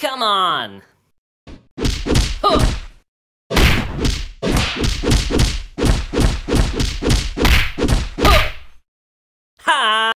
Come on!